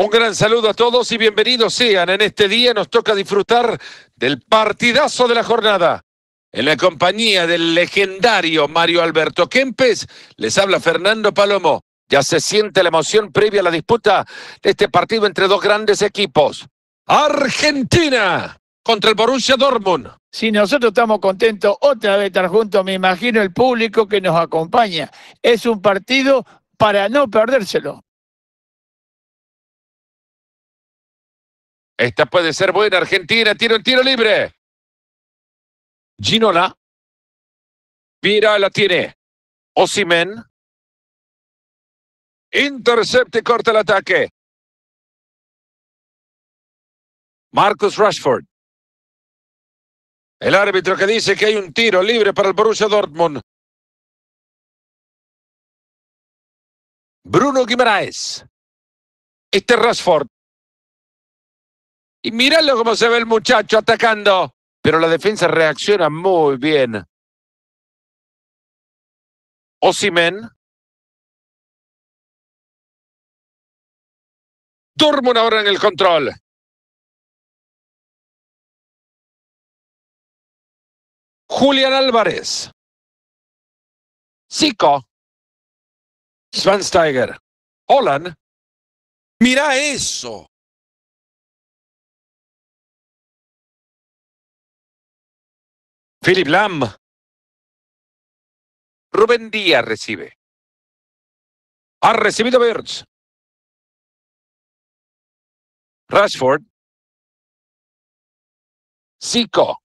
Un gran saludo a todos y bienvenidos sean. En este día nos toca disfrutar del partidazo de la jornada. En la compañía del legendario Mario Alberto Kempes, les habla Fernando Palomo. Ya se siente la emoción previa a la disputa de este partido entre dos grandes equipos. Argentina contra el Borussia Dortmund. Si nosotros estamos contentos otra vez estar juntos, me imagino el público que nos acompaña. Es un partido para no perdérselo. Esta puede ser buena. Argentina tiene un tiro libre. Ginola. Vira la tiene. Osimen. Intercepta y corta el ataque. Marcus Rashford. El árbitro que dice que hay un tiro libre para el Borussia Dortmund. Bruno Guimaraes. Este Rashford. Y míralo cómo se ve el muchacho atacando. Pero la defensa reacciona muy bien. Osimen. una ahora en el control. Julián Álvarez. Zico. steiger Holland. Mira eso. Philip Lam. Rubén Díaz recibe. Ha recibido Birch. Rashford. Zico.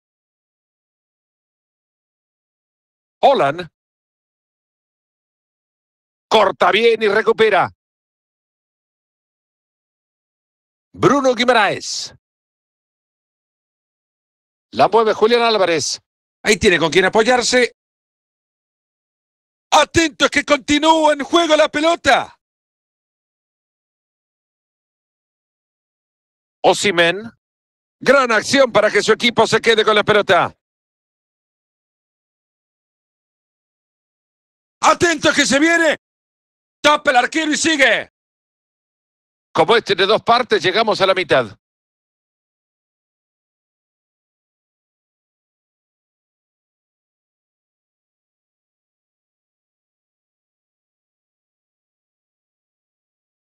Holland. Corta bien y recupera. Bruno Guimaraes. La mueve Julián Álvarez. Ahí tiene con quien apoyarse. Atentos que continúa en juego la pelota. Osimen. Gran acción para que su equipo se quede con la pelota. Atentos que se viene. Tapa el arquero y sigue. Como este de dos partes, llegamos a la mitad.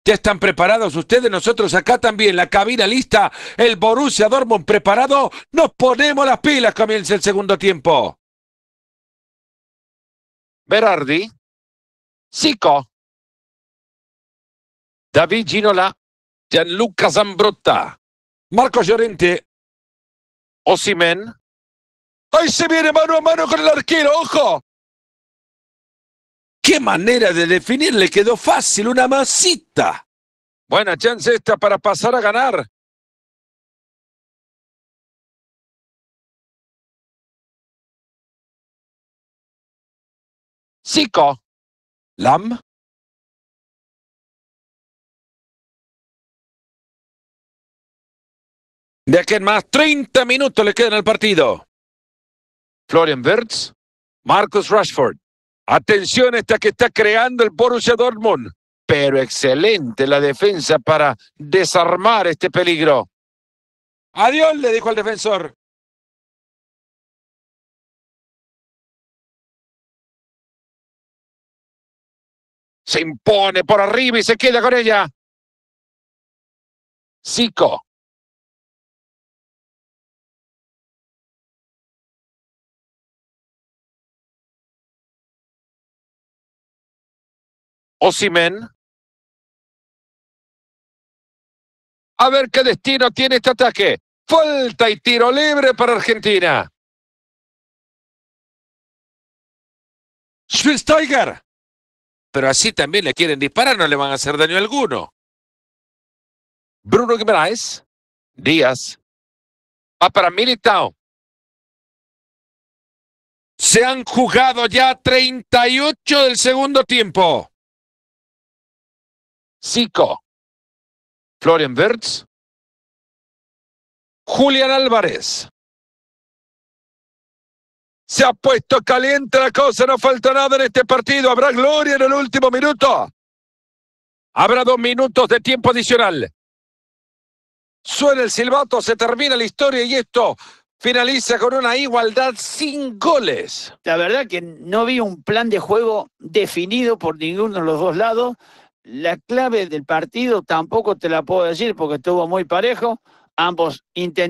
Ya están preparados ustedes, nosotros acá también. La cabina lista, el Borussia Dortmund preparado. Nos ponemos las pilas, comienza el segundo tiempo. Berardi, Sico, David Ginola, Gianluca Zambrotta, Marco Llorente, Osimen. Ahí se viene mano a mano con el arquero, ojo. ¡Qué manera de definirle quedó fácil, una masita. Buena chance esta para pasar a ganar. Zico. Lam. De aquí en más, 30 minutos le quedan al partido. Florian Wirtz, Marcus Rashford. Atención esta que está creando el Borussia Dortmund. Pero excelente la defensa para desarmar este peligro. Adiós, le dijo el defensor. Se impone por arriba y se queda con ella. Zico. A ver qué destino tiene este ataque. Falta y tiro libre para Argentina. Schweinsteiger. Pero así también le quieren disparar, no le van a hacer daño alguno. Bruno Guimaraes. Díaz. Va para Militao. Se han jugado ya 38 del segundo tiempo. Zico, Florian Wirtz, Julián Álvarez. Se ha puesto caliente la cosa, no falta nada en este partido. Habrá gloria en el último minuto. Habrá dos minutos de tiempo adicional. Suena el silbato, se termina la historia y esto finaliza con una igualdad sin goles. La verdad que no vi un plan de juego definido por ninguno de los dos lados. La clave del partido tampoco te la puedo decir porque estuvo muy parejo. Ambos intentaron.